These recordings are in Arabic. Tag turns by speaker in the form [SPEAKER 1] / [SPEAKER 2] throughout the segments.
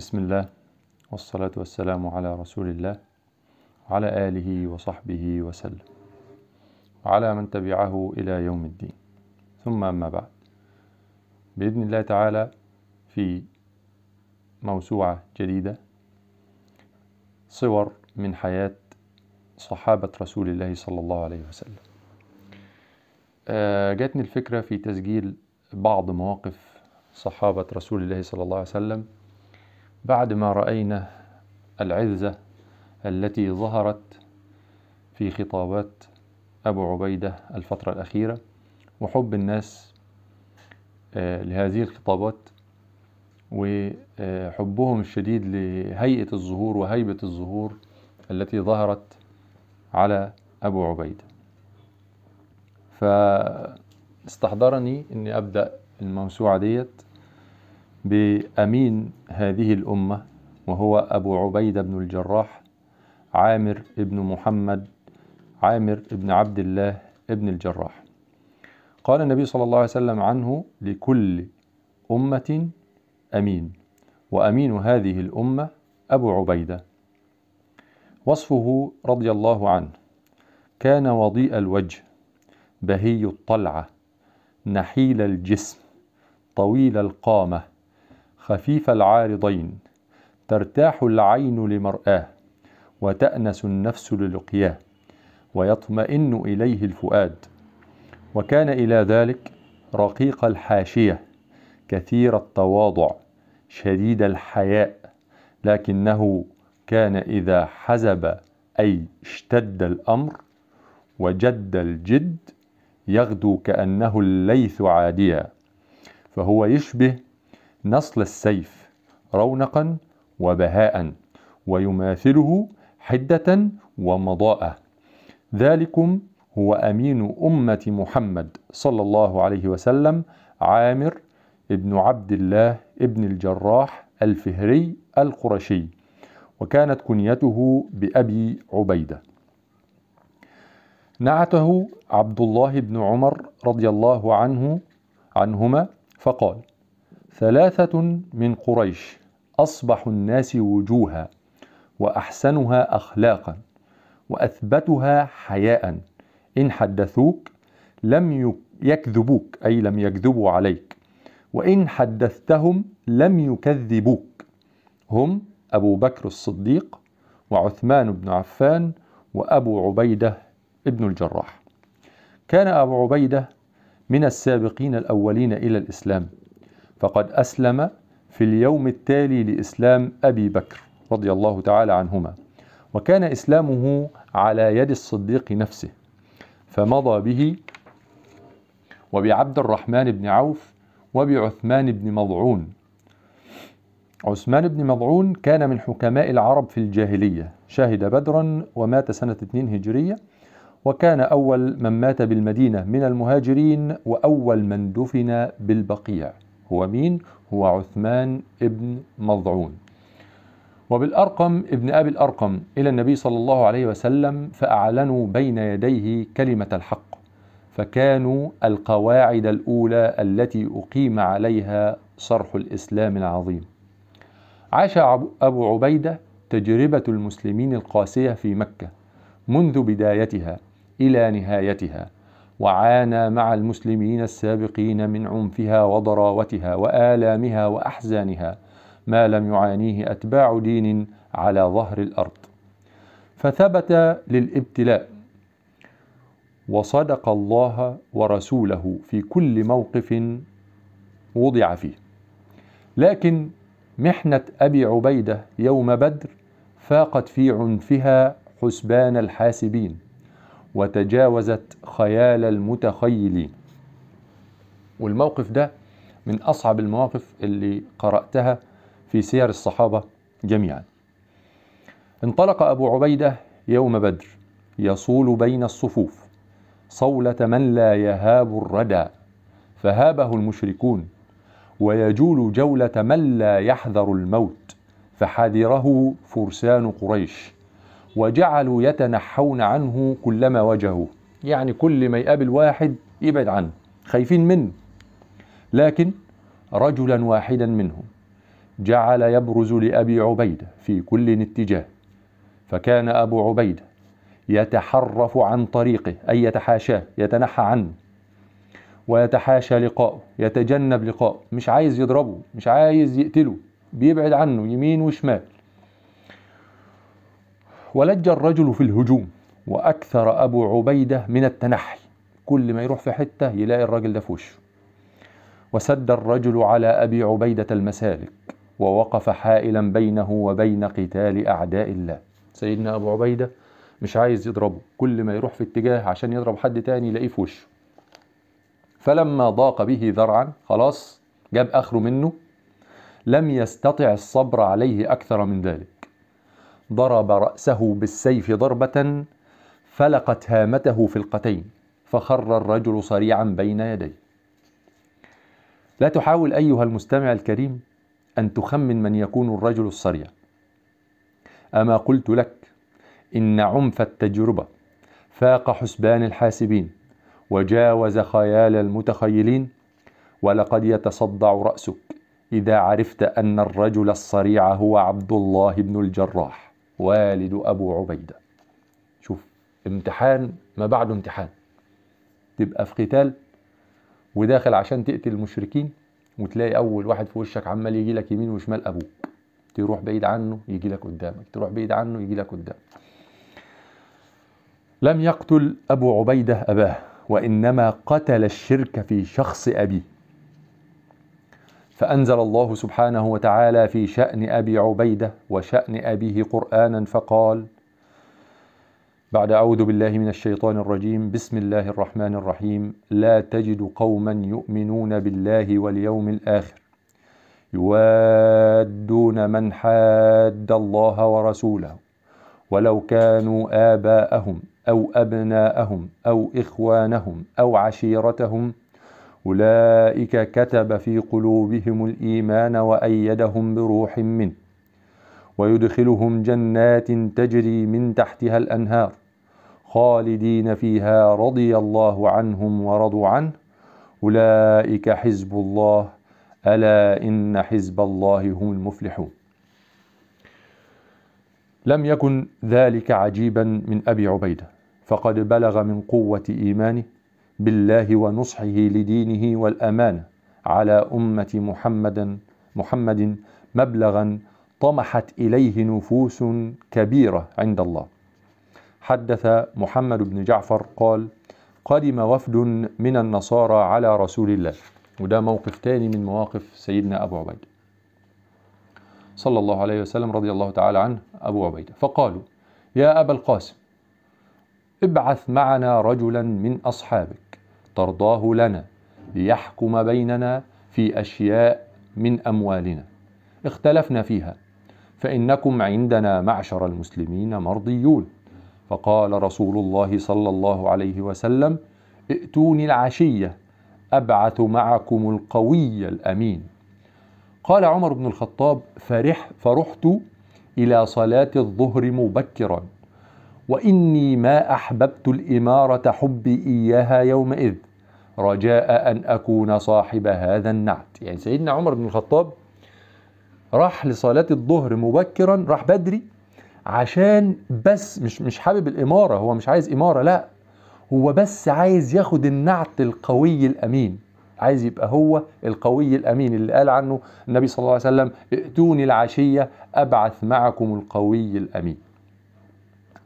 [SPEAKER 1] بسم الله والصلاة والسلام على رسول الله وعلى آله وصحبه وسلم وعلى من تبعه إلى يوم الدين ثم أما بعد بإذن الله تعالى في موسوعة جديدة صور من حياة صحابة رسول الله صلى الله عليه وسلم آه، جاتني الفكرة في تسجيل بعض مواقف صحابة رسول الله صلى الله عليه وسلم بعد ما رأينا العزة التي ظهرت في خطابات أبو عبيدة الفترة الأخيرة وحب الناس آه، لهذه الخطابات وحبهم الشديد لهيئة الظهور وهيبة الظهور التي ظهرت على أبو عبيدة فاستحضرني أني أبدأ الموسوعة ديت بأمين هذه الأمة وهو أبو عبيدة بن الجراح عامر بن محمد عامر بن عبد الله بن الجراح قال النبي صلى الله عليه وسلم عنه لكل أمة أمين وأمين هذه الأمة أبو عبيدة وصفه رضي الله عنه كان وضيء الوجه بهي الطلعة نحيل الجسم طويل القامة خفيف العارضين ترتاح العين لمرآه وتأنس النفس للقياه ويطمئن إليه الفؤاد وكان إلى ذلك رقيق الحاشية كثير التواضع شديد الحياء لكنه كان إذا حزب أي اشتد الأمر وجد الجد يغدو كأنه الليث عاديا فهو يشبه نصل السيف رونقا وبهاء ويماثله حدة ومضاءة ذلكم هو أمين أمة محمد صلى الله عليه وسلم عامر ابن عبد الله ابن الجراح الفهري القرشي وكانت كنيته بأبي عبيدة نعته عبد الله بن عمر رضي الله عنه عنهما فقال ثلاثة من قريش أصبح الناس وجوها وأحسنها أخلاقا وأثبتها حياء إن حدثوك لم يكذبوك أي لم يكذبوا عليك وإن حدثتهم لم يكذبوك هم أبو بكر الصديق وعثمان بن عفان وأبو عبيدة ابن الجراح كان أبو عبيدة من السابقين الأولين إلى الإسلام فقد أسلم في اليوم التالي لإسلام أبي بكر رضي الله تعالى عنهما وكان إسلامه على يد الصديق نفسه فمضى به وبعبد الرحمن بن عوف وبعثمان بن مضعون عثمان بن مضعون كان من حكماء العرب في الجاهلية شهد بدرا ومات سنة 2 هجرية وكان أول من مات بالمدينة من المهاجرين وأول من دفن بالبقيع هو مين؟ هو عثمان ابن مضعون وبالأرقم ابن أبي الأرقم إلى النبي صلى الله عليه وسلم فأعلنوا بين يديه كلمة الحق فكانوا القواعد الأولى التي أقيم عليها صرح الإسلام العظيم عاش أبو عبيدة تجربة المسلمين القاسية في مكة منذ بدايتها إلى نهايتها وعانى مع المسلمين السابقين من عنفها وضراوتها والامها واحزانها ما لم يعانيه اتباع دين على ظهر الارض فثبت للابتلاء وصدق الله ورسوله في كل موقف وضع فيه لكن محنه ابي عبيده يوم بدر فاقت في عنفها حسبان الحاسبين وتجاوزت خيال المتخيل والموقف ده من أصعب المواقف اللي قرأتها في سير الصحابة جميعا انطلق أبو عبيدة يوم بدر يصول بين الصفوف صولة من لا يهاب الردى فهابه المشركون ويجول جولة من لا يحذر الموت فحذره فرسان قريش وجعلوا يتنحون عنه كلما واجهوه يعني كل ما يقابل واحد يبعد عنه خايفين منه لكن رجلا واحدا منهم جعل يبرز لأبي عبيدة في كل اتجاه فكان أبو عبيدة يتحرف عن طريقه أي يتحاشاه يتنحى عنه ويتحاشى لقاءه يتجنب لقاءه مش عايز يضربه مش عايز يقتله بيبعد عنه يمين وشمال ولج الرجل في الهجوم وأكثر أبو عبيدة من التنحي كل ما يروح في حتة يلاقي الراجل ده في وشه وسد الرجل على أبي عبيدة المسالك ووقف حائلا بينه وبين قتال أعداء الله سيدنا أبو عبيدة مش عايز يضربه كل ما يروح في اتجاه عشان يضرب حد تاني يلاقيه في وشه فلما ضاق به ذرعا خلاص جاب آخره منه لم يستطع الصبر عليه أكثر من ذلك ضرب رأسه بالسيف ضربة فلقت هامته في القتين فخر الرجل صريعا بين يديه لا تحاول أيها المستمع الكريم أن تخمن من يكون الرجل الصريع أما قلت لك إن عنف التجربة فاق حسبان الحاسبين وجاوز خيال المتخيلين ولقد يتصدع رأسك إذا عرفت أن الرجل الصريع هو عبد الله بن الجراح والد أبو عبيدة شوف امتحان ما بعده امتحان تبقى في قتال وداخل عشان تقتل المشركين وتلاقي أول واحد في وشك عمال يجي لك يمين وشمال أبوك تروح بعيد عنه يجي لك قدامك تروح بعيد عنه يجي لك قدامك لم يقتل أبو عبيدة أباه وإنما قتل الشرك في شخص أبيه فأنزل الله سبحانه وتعالى في شأن أبي عبيدة وشأن أبيه قرآنا فقال بعد أعوذ بالله من الشيطان الرجيم بسم الله الرحمن الرحيم لا تجد قوما يؤمنون بالله واليوم الآخر يوادون من حاد الله ورسوله ولو كانوا آباءهم أو أبناءهم أو إخوانهم أو عشيرتهم أولئك كتب في قلوبهم الإيمان وأيدهم بروح منه ويدخلهم جنات تجري من تحتها الأنهار خالدين فيها رضي الله عنهم ورضوا عنه أولئك حزب الله ألا إن حزب الله هم المفلحون لم يكن ذلك عجيبا من أبي عبيدة فقد بلغ من قوة إيمانه بالله ونصحه لدينه والأمانة على أمة محمد محمد مبلغا طمحت إليه نفوس كبيرة عند الله حدث محمد بن جعفر قال قدم وفد من النصارى على رسول الله وده موقف تاني من مواقف سيدنا أبو عبيدة صلى الله عليه وسلم رضي الله تعالى عنه أبو عبيدة فقالوا يا أبا القاسم ابعث معنا رجلا من أصحابك ترضاه لنا ليحكم بيننا في اشياء من اموالنا اختلفنا فيها فانكم عندنا معشر المسلمين مرضيون فقال رسول الله صلى الله عليه وسلم ائتوني العشيه ابعث معكم القوي الامين قال عمر بن الخطاب فرح فرحت الى صلاه الظهر مبكرا واني ما احببت الاماره حبي اياها يومئذ رجاء أن أكون صاحب هذا النعت يعني سيدنا عمر بن الخطاب راح لصلاة الظهر مبكرا راح بدري عشان بس مش مش حابب الإمارة هو مش عايز إمارة لا هو بس عايز ياخد النعت القوي الأمين عايز يبقى هو القوي الأمين اللي قال عنه النبي صلى الله عليه وسلم ائتوني العشية أبعث معكم القوي الأمين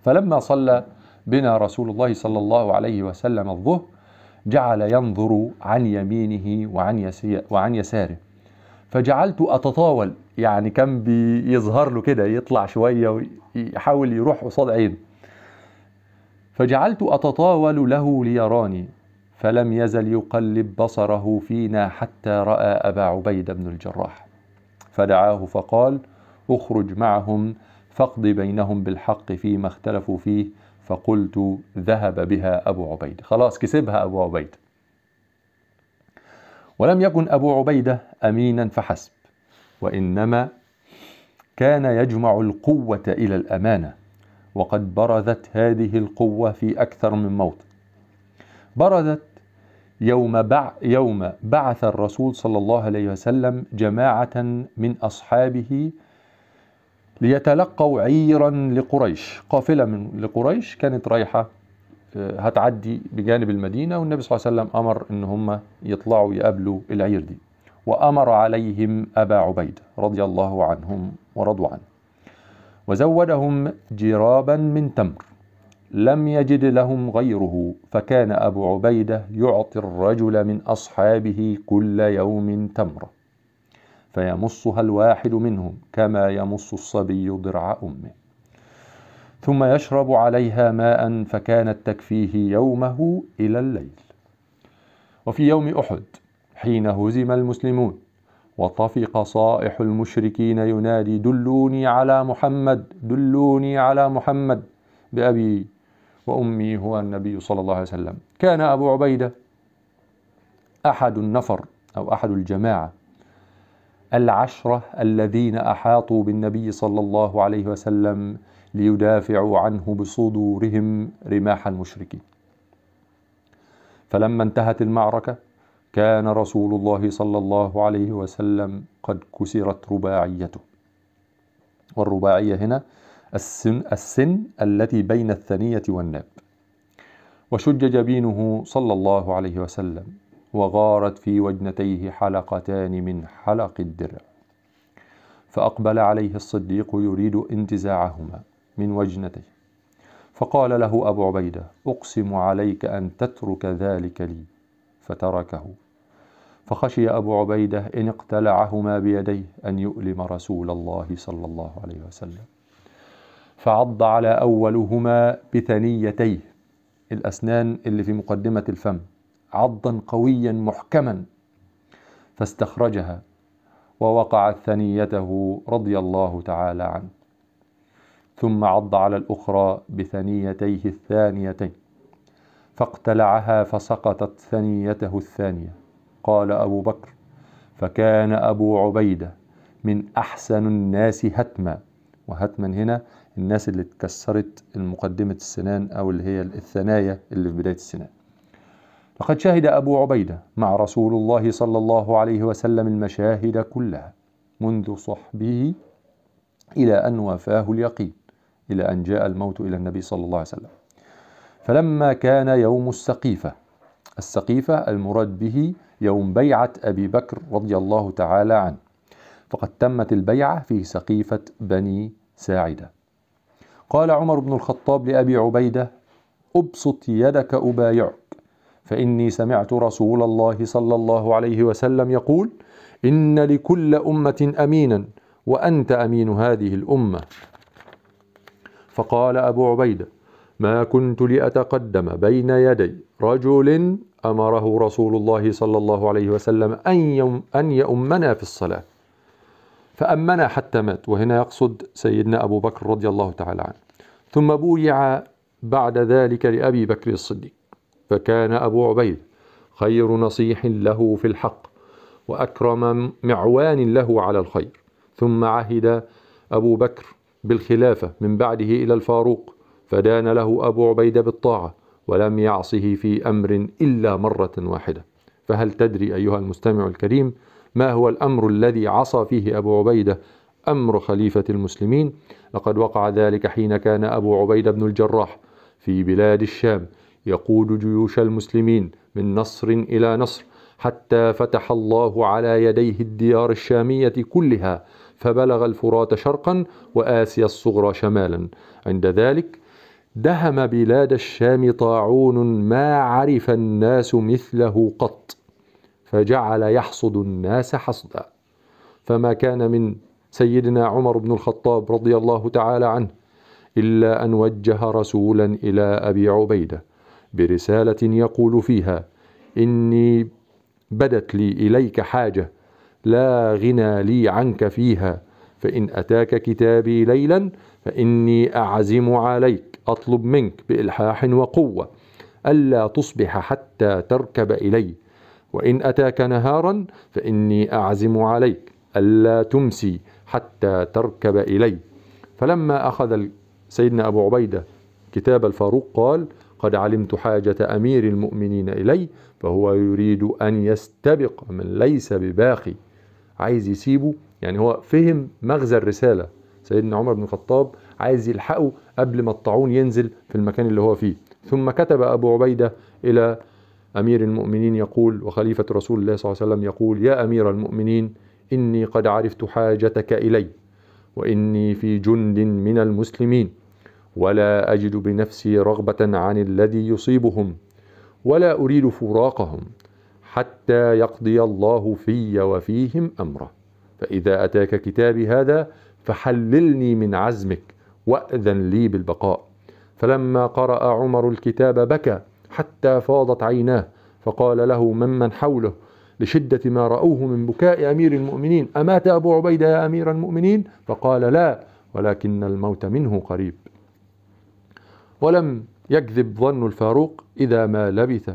[SPEAKER 1] فلما صلى بنا رسول الله صلى الله عليه وسلم الظهر جعل ينظر عن يمينه وعن, وعن يساره فجعلت أتطاول يعني كان بيظهر له كده يطلع شوية ويحاول يروح قصاد عينه فجعلت أتطاول له ليراني فلم يزل يقلب بصره فينا حتى رأى أبا عبيد بن الجراح فدعاه فقال اخرج معهم فاقض بينهم بالحق فيما اختلفوا فيه فقلت ذهب بها أبو عبيد خلاص كسبها أبو عبيد ولم يكن أبو عبيدة أمينا فحسب وإنما كان يجمع القوة إلى الأمانة وقد برزت هذه القوة في أكثر من موطن برزت يوم, بع يوم بعث الرسول صلى الله عليه وسلم جماعة من أصحابه ليتلقوا عيرا لقريش قافلة من لقريش كانت رايحة آه، هتعدي بجانب المدينة والنبي صلى الله عليه وسلم أمر إن هم يطلعوا يقابلوا العير دي وأمر عليهم أبا عبيد رضي الله عنهم ورضوا عنه وزودهم جرابا من تمر لم يجد لهم غيره فكان أبو عبيدة يعطي الرجل من أصحابه كل يوم تمرة فيمصها الواحد منهم كما يمص الصبي ضرع امه ثم يشرب عليها ماء فكانت تكفيه يومه الى الليل وفي يوم احد حين هزم المسلمون وطفق صائح المشركين ينادي دلوني على محمد دلوني على محمد بأبي وأمي هو النبي صلى الله عليه وسلم كان أبو عبيدة أحد النفر أو أحد الجماعة العشرة الذين أحاطوا بالنبي صلى الله عليه وسلم ليدافعوا عنه بصدورهم رماح المشركين فلما انتهت المعركة كان رسول الله صلى الله عليه وسلم قد كسرت رباعيته والرباعية هنا السن, السن التي بين الثنية والناب وشج جبينه صلى الله عليه وسلم وغارت في وجنتيه حلقتان من حلق الدرع فأقبل عليه الصديق يريد انتزاعهما من وجنتيه فقال له أبو عبيدة أقسم عليك أن تترك ذلك لي فتركه فخشي أبو عبيدة إن اقتلعهما بيديه أن يؤلم رسول الله صلى الله عليه وسلم فعض على أولهما بثنيتيه الأسنان اللي في مقدمة الفم عضا قويا محكما فاستخرجها ووقعت ثنيته رضي الله تعالى عنه ثم عض على الأخرى بثنيتيه الثانيتين فاقتلعها فسقطت ثنيته الثانية قال أبو بكر فكان أبو عبيدة من أحسن الناس هتما وهتما هنا الناس اللي اتكسرت المقدمة السنان أو اللي هي الثنايا اللي في بداية السنان لقد شهد أبو عبيدة مع رسول الله صلى الله عليه وسلم المشاهد كلها منذ صحبه إلى أن وفاه اليقين إلى أن جاء الموت إلى النبي صلى الله عليه وسلم فلما كان يوم السقيفة السقيفة المراد به يوم بيعة أبي بكر رضي الله تعالى عنه فقد تمت البيعة في سقيفة بني ساعدة قال عمر بن الخطاب لأبي عبيدة أبسط يدك أبايعك فإني سمعت رسول الله صلى الله عليه وسلم يقول إن لكل أمة أمينا وأنت أمين هذه الأمة فقال أبو عبيدة ما كنت لأتقدم بين يدي رجل أمره رسول الله صلى الله عليه وسلم أن, أن يؤمنا في الصلاة فأمنا حتى مات وهنا يقصد سيدنا أبو بكر رضي الله تعالى عنه ثم بويع بعد ذلك لأبي بكر الصديق فكان أبو عبيد خير نصيح له في الحق وأكرم معوان له على الخير ثم عهد أبو بكر بالخلافة من بعده إلى الفاروق فدان له أبو عبيدة بالطاعة ولم يعصه في أمر إلا مرة واحدة فهل تدري أيها المستمع الكريم ما هو الأمر الذي عصى فيه أبو عبيدة أمر خليفة المسلمين لقد وقع ذلك حين كان أبو عبيدة بن الجراح في بلاد الشام يقود جيوش المسلمين من نصر إلى نصر حتى فتح الله على يديه الديار الشامية كلها فبلغ الفرات شرقا وآسيا الصغرى شمالا عند ذلك دهم بلاد الشام طاعون ما عرف الناس مثله قط فجعل يحصد الناس حصدا فما كان من سيدنا عمر بن الخطاب رضي الله تعالى عنه إلا أن وجه رسولا إلى أبي عبيدة برسالة يقول فيها: إني بدت لي إليك حاجة لا غنى لي عنك فيها، فإن أتاك كتابي ليلا فإني أعزم عليك، أطلب منك بإلحاح وقوة ألا تصبح حتى تركب إلي، وإن أتاك نهارا فإني أعزم عليك ألا تمسي حتى تركب إلي. فلما أخذ سيدنا أبو عبيدة كتاب الفاروق قال قد علمت حاجة أمير المؤمنين إلي فهو يريد أن يستبق من ليس بباقي عايز يسيبه يعني هو فهم مغزى الرسالة سيدنا عمر بن الخطاب عايز يلحقه قبل ما الطاعون ينزل في المكان اللي هو فيه ثم كتب أبو عبيدة إلى أمير المؤمنين يقول وخليفة رسول الله صلى الله عليه وسلم يقول يا أمير المؤمنين إني قد عرفت حاجتك إلي وإني في جند من المسلمين ولا اجد بنفسي رغبه عن الذي يصيبهم ولا اريد فراقهم حتى يقضي الله في وفيهم امره فاذا اتاك كتابي هذا فحللني من عزمك واذن لي بالبقاء فلما قرا عمر الكتاب بكى حتى فاضت عيناه فقال له ممن حوله لشدة ما رأوه من بكاء أمير المؤمنين أمات أبو عبيدة يا أمير المؤمنين فقال لا ولكن الموت منه قريب ولم يكذب ظن الفاروق إذا ما لبث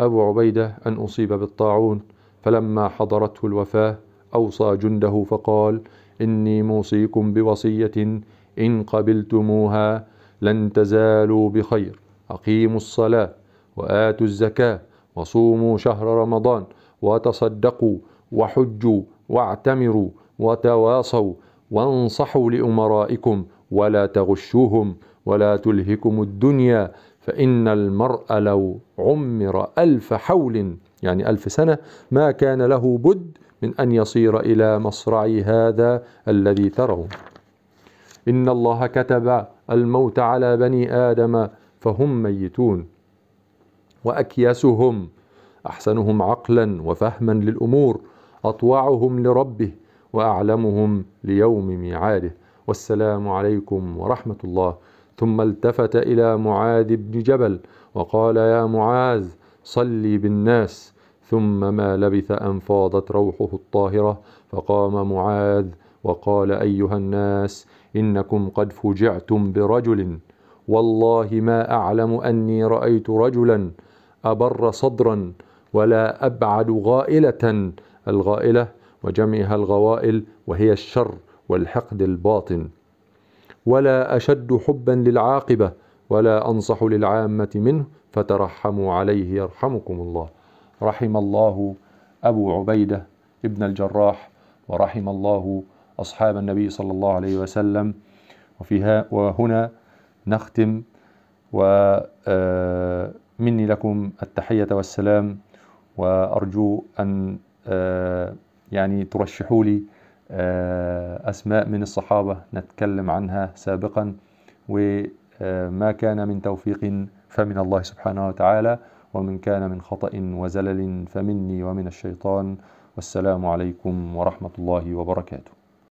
[SPEAKER 1] أبو عبيدة أن أصيب بالطاعون فلما حضرته الوفاة أوصى جنده فقال إني موصيكم بوصية إن قبلتموها لن تزالوا بخير أقيموا الصلاة وآتوا الزكاة وصوموا شهر رمضان وتصدقوا وحجوا واعتمروا وتواصوا وانصحوا لأمرائكم ولا تغشوهم ولا تلهكم الدنيا فإن المرء لو عمر ألف حول يعني ألف سنة ما كان له بد من أن يصير إلى مصرع هذا الذي ترون إن الله كتب الموت على بني آدم فهم ميتون وأكيسهم أحسنهم عقلا وفهما للأمور أطوعهم لربه وأعلمهم ليوم ميعاده والسلام عليكم ورحمة الله ثم التفت إلى معاذ بن جبل وقال يا معاذ صلي بالناس ثم ما لبث أن فاضت روحه الطاهرة فقام معاذ وقال أيها الناس إنكم قد فجعتم برجل والله ما أعلم أني رأيت رجلا أبر صدرا ولا أبعد غائلة الغائلة وجمعها الغوائل وهي الشر والحقد الباطن ولا أشد حبا للعاقبة ولا أنصح للعامة منه فترحموا عليه يرحمكم الله رحم الله أبو عبيدة ابن الجراح ورحم الله أصحاب النبي صلى الله عليه وسلم وفيها وهنا نختم ومني آه، لكم التحية والسلام وأرجو أن آه، يعني ترشحوا لي آه، أسماء من الصحابة نتكلم عنها سابقا وما كان من توفيق فمن الله سبحانه وتعالى ومن كان من خطأ وزلل فمني ومن الشيطان والسلام عليكم ورحمة الله وبركاته